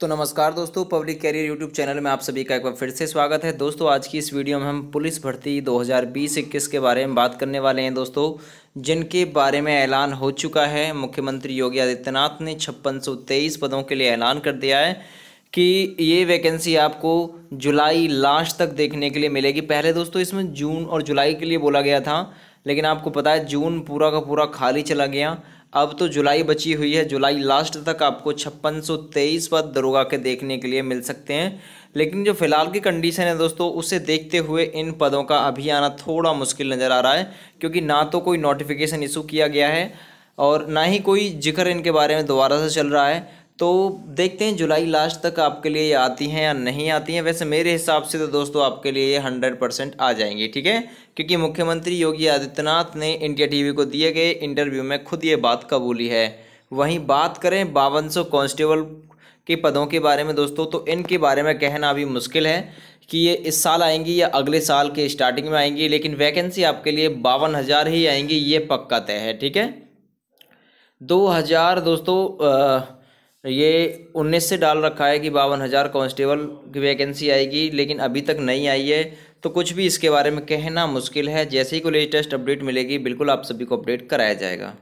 तो नमस्कार दोस्तों पब्लिक कैरियर यूट्यूब चैनल में आप सभी का एक बार फिर से स्वागत है दोस्तों आज की इस वीडियो में हम पुलिस भर्ती 2020-21 के बारे में बात करने वाले हैं दोस्तों जिनके बारे में ऐलान हो चुका है मुख्यमंत्री योगी आदित्यनाथ ने छप्पन पदों के लिए ऐलान कर दिया है कि ये वैकेंसी आपको जुलाई लास्ट तक देखने के लिए मिलेगी पहले दोस्तों इसमें जून और जुलाई के लिए बोला गया था लेकिन आपको पता है जून पूरा का पूरा खाली चला गया अब तो जुलाई बची हुई है जुलाई लास्ट तक आपको छप्पन सौ तेईस पद दरोगा के देखने के लिए मिल सकते हैं लेकिन जो फिलहाल की कंडीशन है दोस्तों उसे देखते हुए इन पदों का अभी आना थोड़ा मुश्किल नज़र आ रहा है क्योंकि ना तो कोई नोटिफिकेशन इशू किया गया है और ना ही कोई जिक्र इनके बारे में दोबारा से चल रहा है तो देखते हैं जुलाई लास्ट तक आपके लिए ये आती हैं या नहीं आती हैं वैसे मेरे हिसाब से तो दोस्तों आपके लिए ये हंड्रेड परसेंट आ जाएंगी ठीक है क्योंकि मुख्यमंत्री योगी आदित्यनाथ ने इंडिया टीवी को दिए गए इंटरव्यू में खुद ये बात कबूली है वहीं बात करें बावन सौ कांस्टेबल के पदों के बारे में दोस्तों तो इनके बारे में कहना भी मुश्किल है कि ये इस साल आएंगी या अगले साल के स्टार्टिंग में आएंगी लेकिन वैकेंसी आपके लिए बावन हज़ार ही आएंगी ये पक्का तय है ठीक है दो हज़ार दोस्तों आ, ये उन्नीस से डाल रखा है कि बावन हज़ार कॉन्स्टेबल की वैकेंसी आएगी लेकिन अभी तक नहीं आई है तो कुछ भी इसके बारे में कहना मुश्किल है जैसे ही कोई लेटेस्ट अपडेट मिलेगी बिल्कुल आप सभी को अपडेट कराया जाएगा